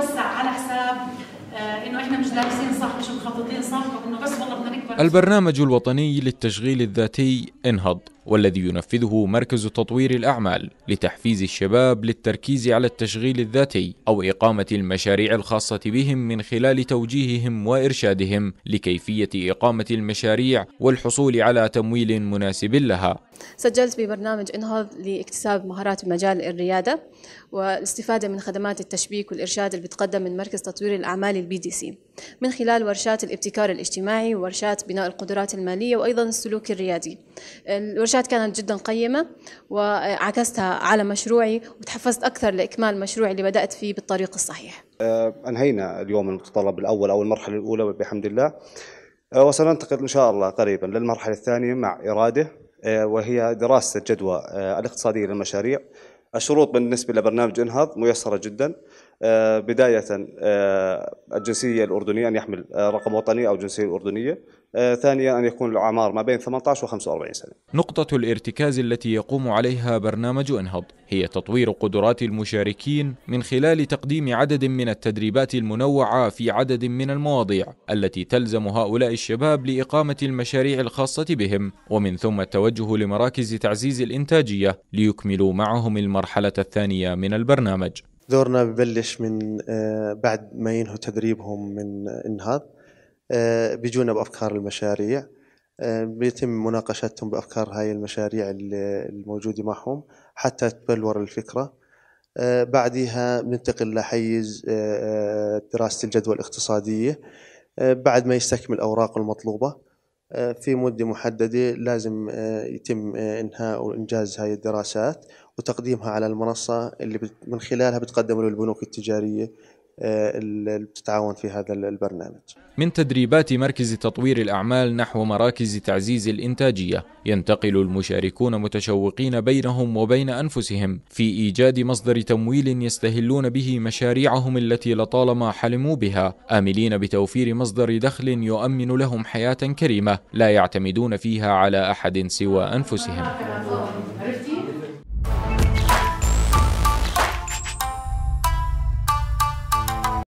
بتوسع على حساب آه، انه احنا مش دارسين صح مش مخططين صح وانه بس والله البرنامج الوطني للتشغيل الذاتي انهض والذي ينفذه مركز تطوير الأعمال لتحفيز الشباب للتركيز على التشغيل الذاتي أو إقامة المشاريع الخاصة بهم من خلال توجيههم وإرشادهم لكيفية إقامة المشاريع والحصول على تمويل مناسب لها سجلت ببرنامج انهض لاكتساب مهارات مجال الريادة والاستفادة من خدمات التشبيك والإرشاد اللي بتقدم من مركز تطوير الأعمال البي دي سي من خلال ورشات الابتكار الاجتماعي وورشات بناء القدرات المالية وأيضا السلوك الريادي الورشات كانت جدا قيمة وعكستها على مشروعي وتحفزت أكثر لإكمال مشروعي اللي بدأت فيه بالطريق الصحيح آه، أنهينا اليوم المتطلب الأول أو المرحلة الأولى بحمد الله آه، وسننتقل إن شاء الله قريبا للمرحلة الثانية مع إرادة آه، وهي دراسة الجدوى الاقتصادية للمشاريع الشروط بالنسبة لبرنامج انهض ميسرة جدا آه، بداية آه، الجنسية الأردنية أن يحمل آه، رقم وطني أو جنسية أردنية ثانيا أن يكون الأعمار ما بين 18 و 45 سنة نقطة الارتكاز التي يقوم عليها برنامج انهض هي تطوير قدرات المشاركين من خلال تقديم عدد من التدريبات المنوعة في عدد من المواضيع التي تلزم هؤلاء الشباب لإقامة المشاريع الخاصة بهم ومن ثم التوجه لمراكز تعزيز الإنتاجية ليكملوا معهم المرحلة الثانية من البرنامج دورنا ببلش من آه، بعد ما ينهوا تدريبهم من آه، انهض آه، بيجونا بافكار المشاريع بيتم مناقشتهم بافكار هاي المشاريع الموجوده معهم حتى تبلور الفكره بعدها بننتقل لحيز دراسه الجدوى الاقتصاديه بعد ما يستكمل الاوراق المطلوبه في مده محدده لازم يتم انهاء وانجاز هاي الدراسات وتقديمها على المنصة اللي من خلالها بتقدم للبنوك التجارية آه، اللي بتتعاون في هذا البرنامج من تدريبات مركز تطوير الأعمال نحو مراكز تعزيز الإنتاجية ينتقل المشاركون متشوقين بينهم وبين أنفسهم في إيجاد مصدر تمويل يستهلون به مشاريعهم التي لطالما حلموا بها آملين بتوفير مصدر دخل يؤمن لهم حياة كريمة لا يعتمدون فيها على أحد سوى أنفسهم